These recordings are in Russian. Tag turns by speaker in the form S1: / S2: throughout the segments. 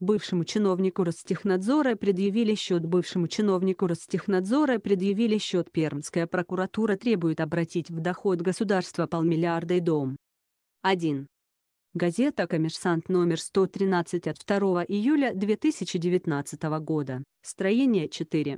S1: Бывшему чиновнику Ростехнадзора предъявили счет. Бывшему чиновнику Ростехнадзора предъявили счет. Пермская прокуратура требует обратить в доход государства полмиллиарда и дом. 1. Газета «Коммерсант» номер 113 от 2 июля 2019 года. Строение 4.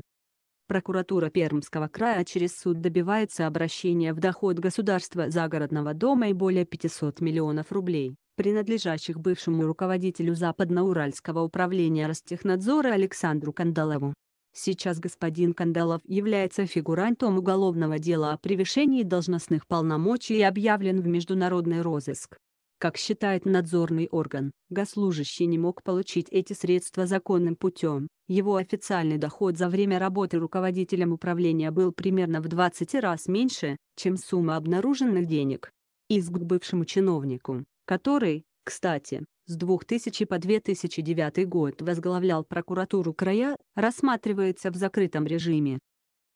S1: Прокуратура Пермского края через суд добивается обращения в доход государства загородного дома и более 500 миллионов рублей принадлежащих бывшему руководителю Западноуральского управления Ростехнадзора Александру Кандалову. Сейчас господин Кандалов является фигурантом уголовного дела о превышении должностных полномочий и объявлен в международный розыск. Как считает надзорный орган, госслужащий не мог получить эти средства законным путем. Его официальный доход за время работы руководителем управления был примерно в 20 раз меньше, чем сумма обнаруженных денег. Иск к бывшему чиновнику который, кстати, с 2000 по 2009 год возглавлял прокуратуру края, рассматривается в закрытом режиме.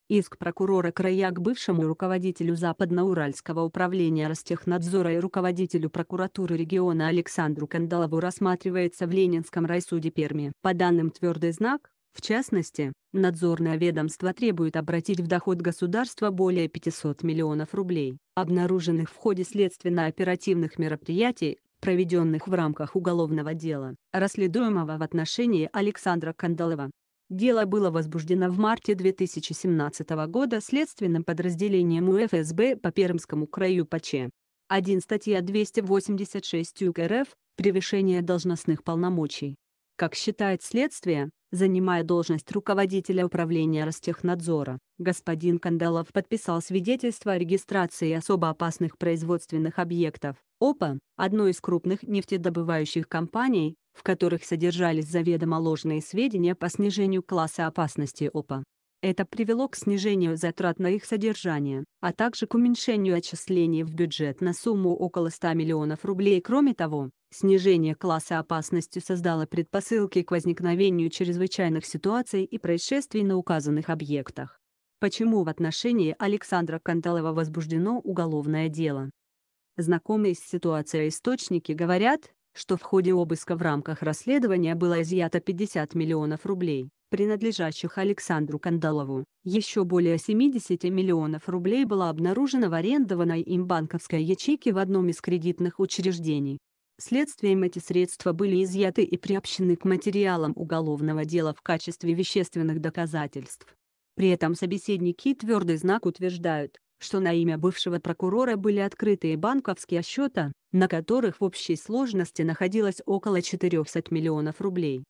S1: Иск прокурора края к бывшему руководителю Западноуральского управления Ростехнадзора и руководителю прокуратуры региона Александру Кандалову рассматривается в Ленинском райсуде Перми. По данным «Твердый знак», в частности, надзорное ведомство требует обратить в доход государства более 500 миллионов рублей, обнаруженных в ходе следственно-оперативных мероприятий, проведенных в рамках уголовного дела, расследуемого в отношении Александра Кандалова. Дело было возбуждено в марте 2017 года следственным подразделением УФСБ по Пермскому краю ПАЧЕ. 1 статья 286 УК РФ «Превышение должностных полномочий». Как считает следствие, занимая должность руководителя управления Ростехнадзора, господин Кандалов подписал свидетельство о регистрации особо опасных производственных объектов. ОПА, одной из крупных нефтедобывающих компаний, в которых содержались заведомо ложные сведения по снижению класса опасности ОПА, это привело к снижению затрат на их содержание, а также к уменьшению отчислений в бюджет на сумму около 100 миллионов рублей. Кроме того, снижение класса опасности создало предпосылки к возникновению чрезвычайных ситуаций и происшествий на указанных объектах. Почему в отношении Александра Канталова возбуждено уголовное дело? Знакомые с ситуацией источники говорят, что в ходе обыска в рамках расследования было изъято 50 миллионов рублей, принадлежащих Александру Кандалову. Еще более 70 миллионов рублей было обнаружено в арендованной им банковской ячейке в одном из кредитных учреждений. Следствием эти средства были изъяты и приобщены к материалам уголовного дела в качестве вещественных доказательств. При этом собеседники твердый знак утверждают, что на имя бывшего прокурора были открытые банковские счета, на которых в общей сложности находилось около 400 миллионов рублей.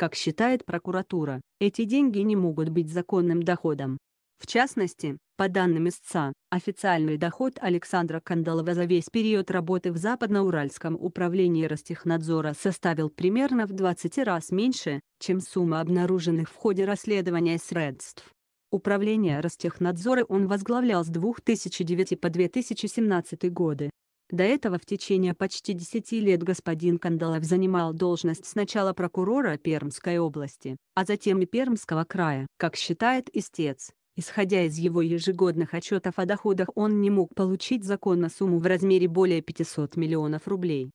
S1: Как считает прокуратура, эти деньги не могут быть законным доходом. В частности, по данным истца, официальный доход Александра Кандалова за весь период работы в Западноуральском управлении Ростехнадзора составил примерно в 20 раз меньше, чем сумма обнаруженных в ходе расследования средств. Управление Ростехнадзора он возглавлял с 2009 по 2017 годы. До этого в течение почти 10 лет господин Кандалов занимал должность сначала прокурора Пермской области, а затем и Пермского края. Как считает истец, Исходя из его ежегодных отчетов о доходах он не мог получить законно сумму в размере более 500 миллионов рублей.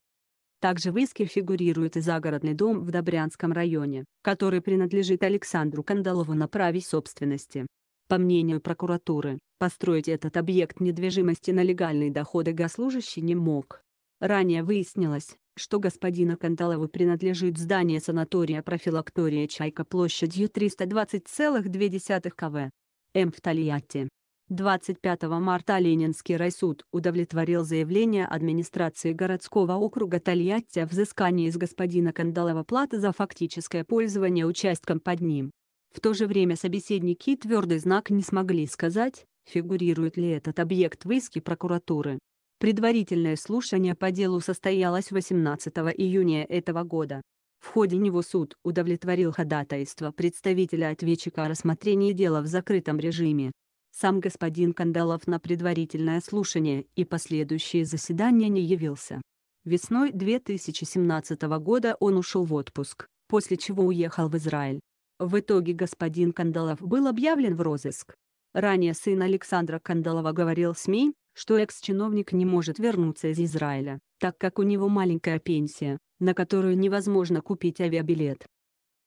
S1: Также в иске фигурирует и загородный дом в Добрянском районе, который принадлежит Александру Кандалову на праве собственности. По мнению прокуратуры, построить этот объект недвижимости на легальные доходы госслужащий не мог. Ранее выяснилось, что господину Канталову принадлежит здание санатория профилактория «Чайка» площадью 320,2 кв. М в Тольятти. 25 марта Ленинский райсуд удовлетворил заявление администрации городского округа Тольятти о взыскании из господина Кандалова платы за фактическое пользование участком под ним. В то же время собеседники твердый знак не смогли сказать, фигурирует ли этот объект в иске прокуратуры. Предварительное слушание по делу состоялось 18 июня этого года. В ходе него суд удовлетворил ходатайство представителя ответчика о рассмотрении дела в закрытом режиме. Сам господин Кандалов на предварительное слушание и последующие заседания не явился. Весной 2017 года он ушел в отпуск, после чего уехал в Израиль. В итоге господин Кандалов был объявлен в розыск. Ранее сын Александра Кандалова говорил СМИ, что экс-чиновник не может вернуться из Израиля, так как у него маленькая пенсия, на которую невозможно купить авиабилет.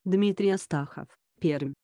S1: Дмитрий Астахов, Пермь.